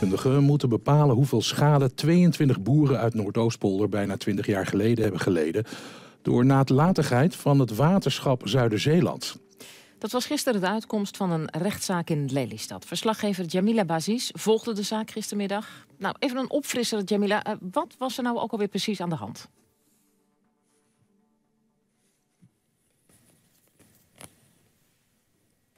Deskundigen moeten bepalen hoeveel schade 22 boeren uit Noordoostpolder bijna 20 jaar geleden hebben geleden door nalatigheid van het waterschap Zuiderzeeland. Dat was gisteren de uitkomst van een rechtszaak in Lelystad. Verslaggever Jamila Bazis volgde de zaak gistermiddag. Nou, even een opfrisser, Jamila. Eh, wat was er nou ook alweer precies aan de hand?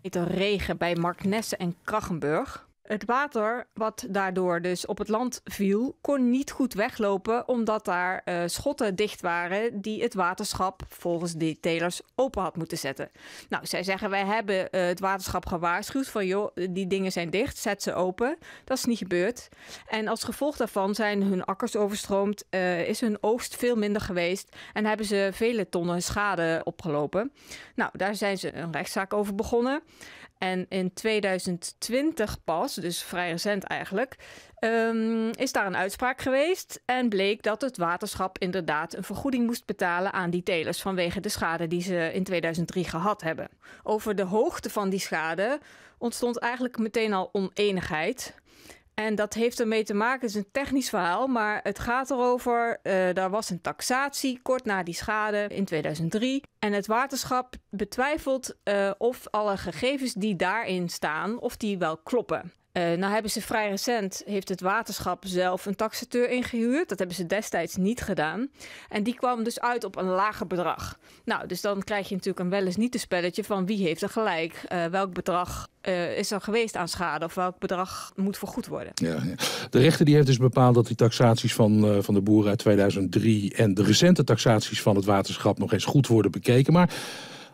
Het regen bij Marknesse en Krachenburg. Het water wat daardoor dus op het land viel, kon niet goed weglopen omdat daar eh, schotten dicht waren die het waterschap volgens die telers open had moeten zetten. Nou, zij zeggen wij hebben eh, het waterschap gewaarschuwd van joh, die dingen zijn dicht, zet ze open. Dat is niet gebeurd. En als gevolg daarvan zijn hun akkers overstroomd, eh, is hun oogst veel minder geweest en hebben ze vele tonnen schade opgelopen. Nou, daar zijn ze een rechtszaak over begonnen. En in 2020 pas, dus vrij recent eigenlijk, ehm, is daar een uitspraak geweest. En bleek dat het waterschap inderdaad een vergoeding moest betalen aan die telers vanwege de schade die ze in 2003 gehad hebben. Over de hoogte van die schade ontstond eigenlijk meteen al oneenigheid. En dat heeft ermee te maken, het is een technisch verhaal, maar het gaat erover, uh, daar was een taxatie kort na die schade in 2003. En het waterschap betwijfelt eh, of alle gegevens die daarin staan, of die wel kloppen. Eh, nou hebben ze vrij recent, heeft het waterschap zelf een taxateur ingehuurd. Dat hebben ze destijds niet gedaan. En die kwam dus uit op een lager bedrag. Nou, dus dan krijg je natuurlijk een wel eens niet te spelletje van wie heeft er gelijk. Eh, welk bedrag eh, is er geweest aan schade of welk bedrag moet vergoed worden. Ja, De rechter die heeft dus bepaald dat die taxaties van, van de boeren uit 2003... en de recente taxaties van het waterschap nog eens goed worden bekeken. Maar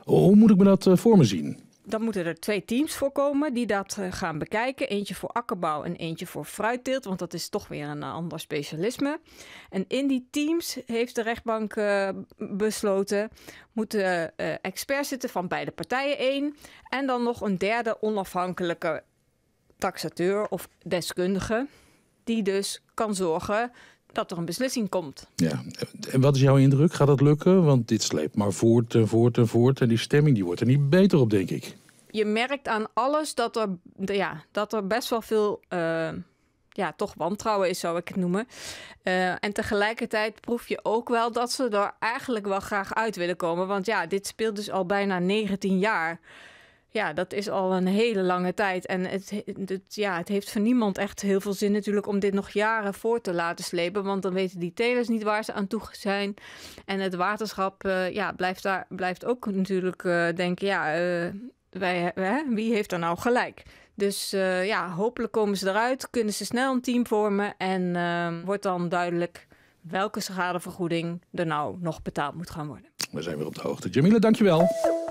hoe moet ik me dat voor me zien? dan moeten er twee teams voorkomen die dat eh, gaan bekijken. Eentje voor akkerbouw en eentje voor fruitteelt, want dat is toch weer een eh, ander specialisme. En in die teams heeft de rechtbank eh, besloten, moeten experts zitten van beide partijen één. En dan nog een derde onafhankelijke taxateur of deskundige, die dus kan zorgen dat er een beslissing komt. Ja, en wat is jouw indruk? Gaat dat lukken? Want dit sleept maar voort en voort en voort. En die stemming die wordt er niet beter op, denk ik. Je merkt aan alles dat er, ja, dat er best wel veel. Eh, ja, toch wantrouwen is, zou ik het noemen. Eh, en tegelijkertijd proef je ook wel dat ze er eigenlijk wel graag uit willen komen. Want ja, dit speelt dus al bijna 19 jaar ja, dat is al een hele lange tijd. En het, het, ja, het heeft voor niemand echt heel veel zin natuurlijk om dit nog jaren voor te laten slepen. Want dan weten die telers niet waar ze aan toe zijn. En het waterschap eh, ja, blijft, daar, blijft ook natuurlijk eh, denken, ja, eh, wij, wie heeft er nou gelijk? Dus ja, hopelijk komen ze eruit, kunnen ze snel een team vormen en ehm, wordt dan duidelijk welke schadevergoeding er nou nog betaald moet gaan worden. We zijn weer op de hoogte. Jamila, dankjewel.